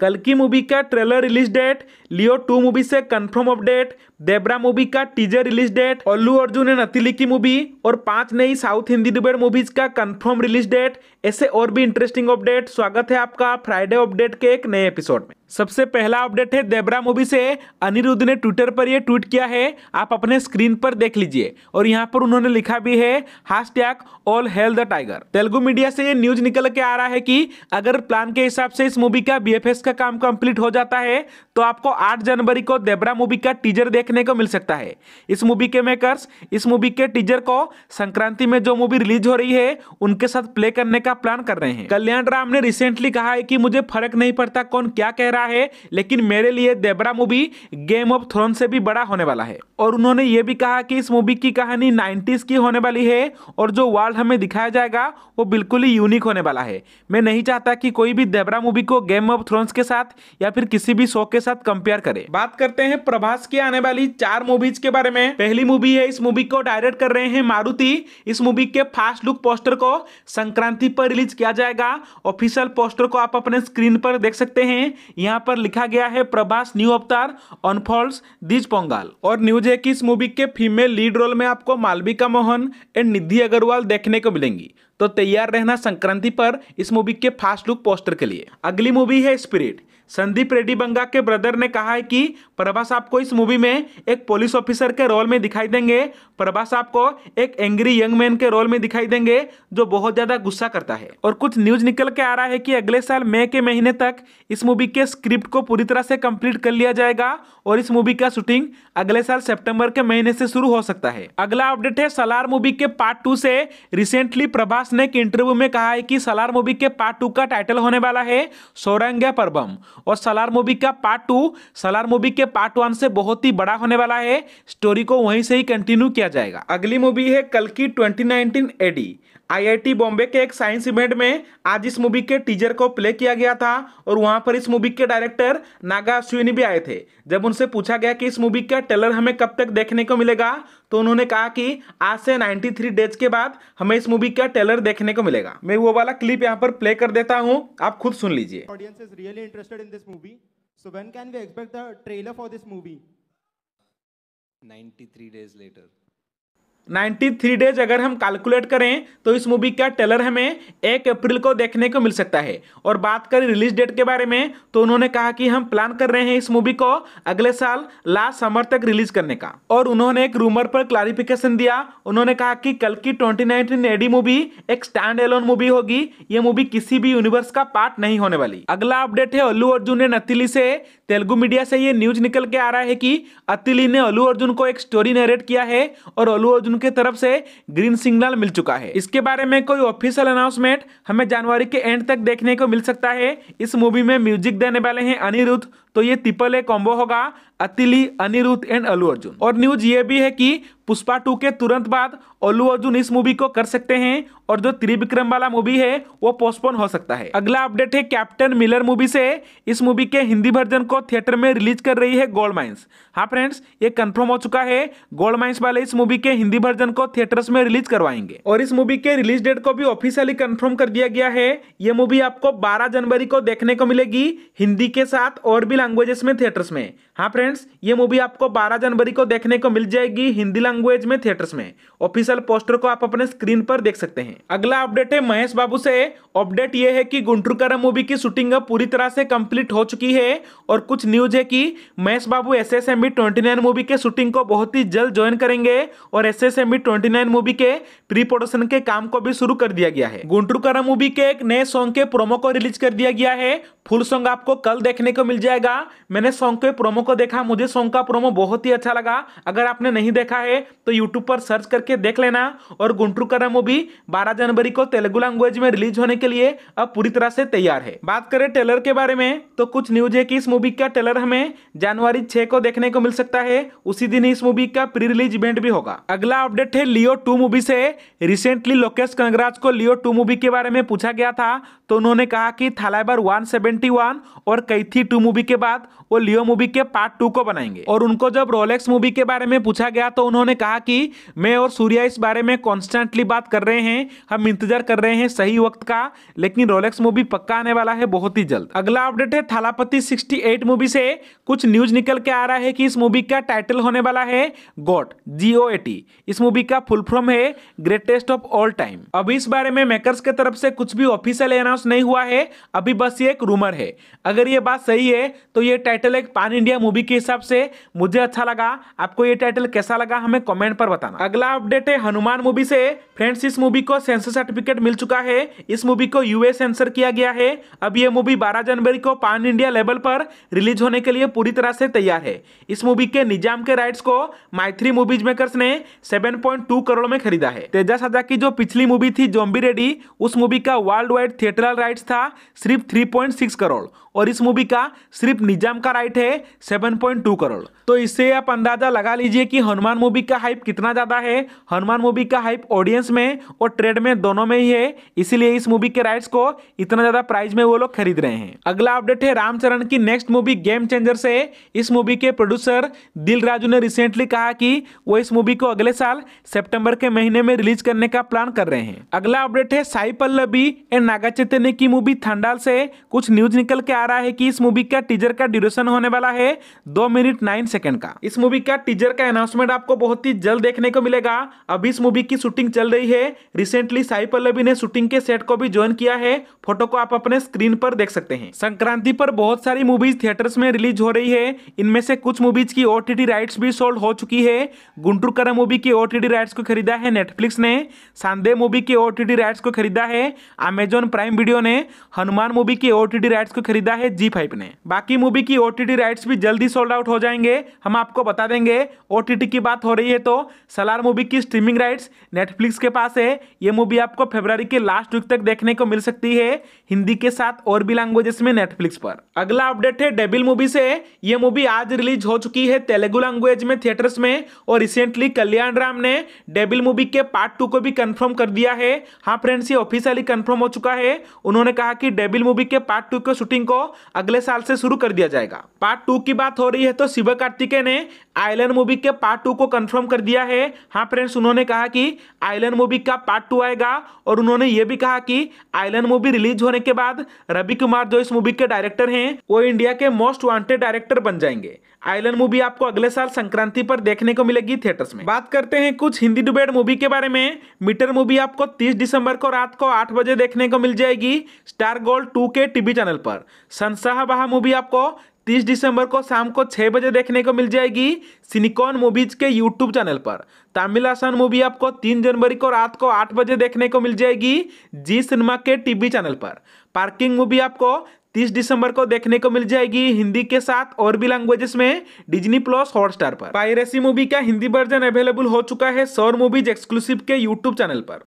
कल की मूवी का trailer release date Leo two movie से कंफर्म अपडेट देबरा मूवी का teaser release date Allu Arjun and Atlee की मूवी और पांच नई साउथ हिंदी डिबेट मूवीज का कंफर्म रिलीज डेट ऐसे और भी इंटरेस्टिंग अपडेट स्वागत है आपका फ्राइडे अपडेट के एक नए एपिसोड में सबसे पहला अपडेट है देबरा मूवी से अनिरुद्ध ने ट्विटर पर यह ट्वीट किया है आप अपने स्क्रीन पर देख लीजिए और यहाँ पर उन्होंने लिखा भी है hash tag all hail the tiger Telugu media से ये न्यूज निकल के आ रहा है कि अगर प्लान के हिसाब से इस मूवी का बी का का काम कंप्लीट हो जाता है तो आपको 8 जनवरी को देबरा मूवी का टीजर देखने को मिल सकता है इस मूवी के मेकर्स इस मूवी के टीजर को संक्रांति में जो मूवी रिलीज हो रही है उनके साथ प्ले करने का प्लान कर रहे हैं कल्याण राम ने रिसेंटली कहा है कि मुझे फर्क नहीं पड़ता कौन क्या कह रहा है लेकिन मेरे लिए Devara movie game of throne से भी बड़ा होने वाला है और उन्होंने ये भी कहा कि इस मूवी की कहानी नाइन्टीज की होने वाली है और जो वर्ल्ड हमें दिखाया जाएगा वो बिल्कुल ही यूनिक होने वाला है मैं नहीं चाहता कि कोई भी देबरा मूवी को गेम ऑफ थ्रोन्स के साथ या फिर किसी भी शो के साथ कंपेयर करें बात करते हैं प्रभास की आने वाली चार मूवीज के बारे में पहली मूवी है इस मूवी को डायरेक्ट कर रहे हैं मारुति इस मूवी के फास्ट लुक पोस्टर को संक्रांति पर रिलीज किया जाएगा ऑफिशियल पोस्टर को आप अपने स्क्रीन पर देख सकते हैं यहाँ पर लिखा गया है प्रभास न्यू अवतार अनफॉल्ड्स दिज पोंगाल और न्यूज है की इस मूवी के फीमेल लीड रोल में आपको मालविका मोहन एंड निधि अग्रवाल देखने को मिलेंगी तो तैयार रहना संक्रांति पर इस मूवी के फास्ट लुक पोस्टर के लिए अगली मूवी है स्पिरिट संदीप रेड्डी बंगा के ब्रदर ने कहा है कि प्रभास आपको इस मूवी में एक पुलिस ऑफिसर के रोल में दिखाई देंगे प्रभास आपको एक एंग्री यंग मैन के रोल में दिखाई देंगे जो बहुत ज़्यादा गुस्सा करता है और कुछ न्यूज निकल के आ रहा है कि अगले साल मई के महीने तक इस मूवी के स्क्रिप्ट को पूरी तरह से कम्प्लीट कर लिया जाएगा और इस मूवी का शूटिंग अगले साल सेप्टेम्बर के महीने से शुरू हो सकता है अगला अपडेट है सलार मूवी के पार्ट टू से रिसेंटली प्रभास ने एक इंटरव्यू में कहा है कि सलार मूवी के पार्ट टू का टाइटल होने वाला है सौरंग्या परबम और सलार मूवी का पार्ट टू सलार मूवी के पार्ट वन से बहुत ही बड़ा होने वाला है स्टोरी को वहीं से ही कंटिन्यू किया जाएगा अगली मूवी है कल की twenty nineteen AD IIT Bombay के एक साइंस इवेंट में आज इस मूवी के टीजर को प्ले किया गया था और वहां पर इस मूवी के डायरेक्टर नागा अश्विनी भी आए थे जब उनसे पूछा गया कि इस मूवी का टेलर हमें कब तक देखने को मिलेगा तो उन्होंने कहा कि आज से 93 डेज के बाद हमें इस मूवी का टेलर देखने को मिलेगा मैं वो वाला क्लिप यहाँ पर प्ले कर देता हूँ आप खुद सुन लीजिए audience is really interested in this movie so when can we expect the trailer for this movie 93 days later 93 days अगर हम कैलकुलेट करें तो इस मूवी का टेलर हमें एक अप्रैल को देखने को मिल सकता है और बात करें रिलीज डेट के बारे में तो उन्होंने कहा कि हम प्लान कर रहे हैं इस मूवी को अगले साल लास्ट समर तक रिलीज करने का और उन्होंने एक रूमर पर क्लैरिफिकेशन दिया उन्होंने कहा कि कल की ट्वेंटी नाइनटीन एडी मूवी एक स्टैंड एलोन मूवी होगी ये मूवी किसी भी यूनिवर्स का पार्ट नहीं होने वाली अगला अपडेट है अल्लू अर्जुन ने नतीली से तेलुगु मीडिया से ये न्यूज निकल के आ रहा है कि अतिली ने अलू अर्जुन को एक स्टोरी नरेट किया है और अलू अर्जुन के तरफ से ग्रीन सिग्नल मिल चुका है इसके बारे में कोई ऑफिशियल अनाउंसमेंट हमें जनवरी के एंड तक देखने को मिल सकता है इस मूवी में म्यूजिक देने वाले हैं अनिरुद्ध तो ये तिपल ए कॉम्बो होगा अतिली अनिरुद्ध एंड अलू अर्जुन और न्यूज ये भी है कि पुष्पा टू के तुरंत बाद अलू अर्जुन इस मूवी को कर सकते हैं और जो त्रिविक्रम वाला मूवी है वो पोस्टपोन हो सकता है अगला अपडेट है कैप्टन मिलर मूवी से इस मूवी के हिंदी वर्जन को थिएटर में रिलीज कर रही है गोल्ड माइंस हाँ फ्रेंड्स ये कंफर्म हो चुका है गोल्ड माइंस वाले इस मूवी के हिंदी वर्जन को थिएटर में रिलीज करवाएंगे और इस मूवी के रिलीज डेट को भी ऑफिशियली कन्फर्म कर दिया गया है ये मूवी आपको बारह जनवरी को देखने को मिलेगी हिंदी के साथ और भी लैंग्वेजेस में थिएटर्स में हाँ फ्रेंड्स फ्रेंड्स ये मूवी आपको 12 जनवरी को देखने को मिल जाएगी हिंदी लैंग्वेज में थिएटर्स में ऑफिशियल पोस्टर को आप अपने स्क्रीन पर देख सकते हैं अगला अपडेट है महेश बाबू से अपडेट ये है कि गुंटूरकरा मूवी की शूटिंग अब पूरी तरह से कंप्लीट हो चुकी है और कुछ न्यूज है कि Mahesh Babu S S movie के शूटिंग को बहुत ही जल्द ज्वाइन करेंगे और एस एस मूवी के प्री प्रोडक्शन के काम को भी शुरू कर दिया गया है गुंटूरकरा मूवी के एक नए सॉन्ग के प्रोमो को रिलीज कर दिया गया है फुल सॉन्ग आपको कल देखने को मिल जाएगा मैंने सॉन्ग के प्रोमो को देखा रहा मुझे सॉन्ग का प्रोमो बहुत ही अच्छा लगा अगर आपने नहीं देखा है तो यूट्यूब पर सर्च करके देख लेना और गुंटू करा मूवी बारह जनवरी को तेलुगु लैंग्वेज में रिलीज होने के लिए अब पूरी तरह से तैयार है बात करें टेलर के बारे में तो कुछ न्यूज है कि इस मूवी का टेलर हमें जनवरी छह को देखने को मिल सकता है उसी दिन इस मूवी का प्री रिलीज इवेंट भी होगा अगला अपडेट है लियो टू मूवी से रिसेंटली लोकेश कंगराज को लियो टू मूवी के बारे में पूछा गया था तो उन्होंने कहा कि थालाइबर वन और कैथी टू मूवी के बाद वो लियो मूवी के पार्ट टू टू को बनाएंगे और उनको जब रोलेक्स मूवी के बारे में पूछा गया तो उन्होंने कहा कि मैं और सूर्या इस बारे में कॉन्स्टेंटली बात कर रहे हैं हम इंतजार कर रहे हैं सही वक्त का लेकिन रोलेक्स मूवी पक्का आने वाला है बहुत ही जल्द अगला अपडेट है थालापति सिक्सटी मूवी से कुछ न्यूज निकल के आ रहा है कि इस मूवी का टाइटल होने वाला है गॉट जीओ इस मूवी का फुल फॉर्म है ग्रेटेस्ट ऑफ ऑल टाइम अभी इस बारे में मेकर्स के तरफ से कुछ भी ऑफिशियल अनाउंस नहीं हुआ है अभी बस ये एक रूमर है अगर ये बात सही है तो ये टाइटल एक पान इंडिया मूवी के हिसाब से मुझे अच्छा लगा आपको ये टाइटल कैसा लगा हमें कमेंट पर बताना अगला अपडेट है हनुमान मूवी से फ्रेंड्स इस मूवी को सेंसर सर्टिफिकेट मिल चुका है इस मूवी को यूए सेंसर किया गया है अब ये मूवी 12 जनवरी को पान इंडिया लेवल पर रिलीज होने के लिए पूरी तरह से तैयार है इस मूवी के निजाम के राइट्स को माइथ्री मूवीज मेकर्स ने सेवन करोड़ में खरीदा है तेजा सजा की जो पिछली मूवी थी जोम्बी रेडी उस मूवी का वर्ल्ड वाइड थिएटर राइट था सिर्फ थ्री करोड़ और इस मूवी का सिर्फ निजाम का राइट है सेवन 1.2 करोड़ तो इससे आप अंदाजा लगा लीजिए कि हनुमान मूवी का हाइप कितना ज़्यादा है हनुमान मूवी का हाइप ऑडियंस में और ट्रेड में दोनों में ही है इसीलिए इस मूवी के राइट्स को इतना ज़्यादा प्राइस में वो लोग खरीद रहे हैं अगला अपडेट है रामचरण की नेक्स्ट मूवी गेम चेंजर से इस मूवी के प्रोड्यूसर दिल ने रिसेंटली कहा कि वो इस मूवी को अगले साल सेप्टेम्बर के महीने में रिलीज करने का प्लान कर रहे हैं अगला अपडेट है साई पल्लवी एंड नागा चैतन्य की मूवी थंडाल से कुछ न्यूज निकल के आ रहा है कि इस मूवी का टीजर का ड्यूरेशन होने वाला है दो मिनट नाइन सेकंड का इस मूवी का टीजर का अनाउंसमेंट आपको बहुत ही जल्द देखने को मिलेगा अब इस मूवी की शूटिंग चल रही है रिसेंटली साई पल्लवी ने शूटिंग के सेट को भी ज्वाइन किया है फोटो को आप अपने स्क्रीन पर देख सकते हैं संक्रांति पर बहुत सारी मूवीज थिएटर्स में रिलीज हो रही है इनमें से कुछ मूवीज की ओटीटी राइट्स भी सोल्ड हो चुकी है गुंटूर करा मूवी की ओटीटी राइट्स को खरीदा है नेटफ्लिक्स ने सांदे मूवी के ओटीटी राइट्स को खरीदा है अमेजोन प्राइम वीडियो ने हनुमान मूवी की ओटीटी राइट्स को खरीदा है जी फाइव ने बाकी मूवी की ओटीटी राइट्स भी जल्दी सोल्ड आउट हो जाएंगे हम आपको बता देंगे ओ की बात हो रही है तो सलार मूवी की स्ट्रीमिंग राइट्स नेटफ्लिक्स के पास है ये मूवी आपको फेबररी के लास्ट वीक तक देखने को मिल सकती है हिंदी के साथ और भी लैंग्वेजेस में नेटफ्लिक्स पर अगला अपडेट है डेबिल मूवी से ये मूवी आज रिलीज हो चुकी है तेलुगु लैंग्वेज में थिएटर्स में और रिसेंटली कल्याण राम ने डेबिल मूवी के पार्ट टू को भी कन्फर्म कर दिया है हाँ फ्रेंड्स ये ऑफिशियली कन्फर्म हो चुका है उन्होंने कहा कि डेबिल मूवी के पार्ट टू के शूटिंग को अगले साल से शुरू कर दिया जाएगा पार्ट टू की बात हो रही है तो शिव कार्तिके ने आइलैंड मूवी के पार्ट टू को कंफर्म कर दिया है हाँ फ्रेंड्स उन्होंने कहा कि आइलैंड मूवी का पार्ट टू आएगा और उन्होंने ये भी कहा कि आइलैंड मूवी रिलीज होने के बाद रवि कुमार जो इस मूवी के डायरेक्टर हैं वो इंडिया के मोस्ट वांटेड डायरेक्टर बन जाएंगे आइलैंड मूवी आपको अगले साल संक्रांति पर देखने को मिलेगी थिएटर्स में बात करते हैं कुछ हिंदी डुबेड मूवी के बारे में मीटर मूवी आपको 30 दिसंबर को रात को 8 बजे देखने को मिल जाएगी स्टार गोल्ड 2 के टीवी चैनल पर सनसाह बहा मूवी आपको 30 दिसंबर को शाम को छः बजे देखने को मिल जाएगी सिनिकॉन मूवीज के यूट्यूब चैनल पर तमिल आसान मूवी आपको तीन जनवरी को रात को आठ बजे देखने को मिल जाएगी जी सिनेमा के टीवी चैनल पर पार्किंग मूवी आपको तीस दिसंबर को देखने को मिल जाएगी हिंदी के साथ और भी लैंग्वेजेस में डिजनी प्लस हॉटस्टार पर पायरेसी मूवी का हिंदी वर्जन अवेलेबल हो चुका है सौर मूवीज एक्सक्लूसिव के यूट्यूब चैनल पर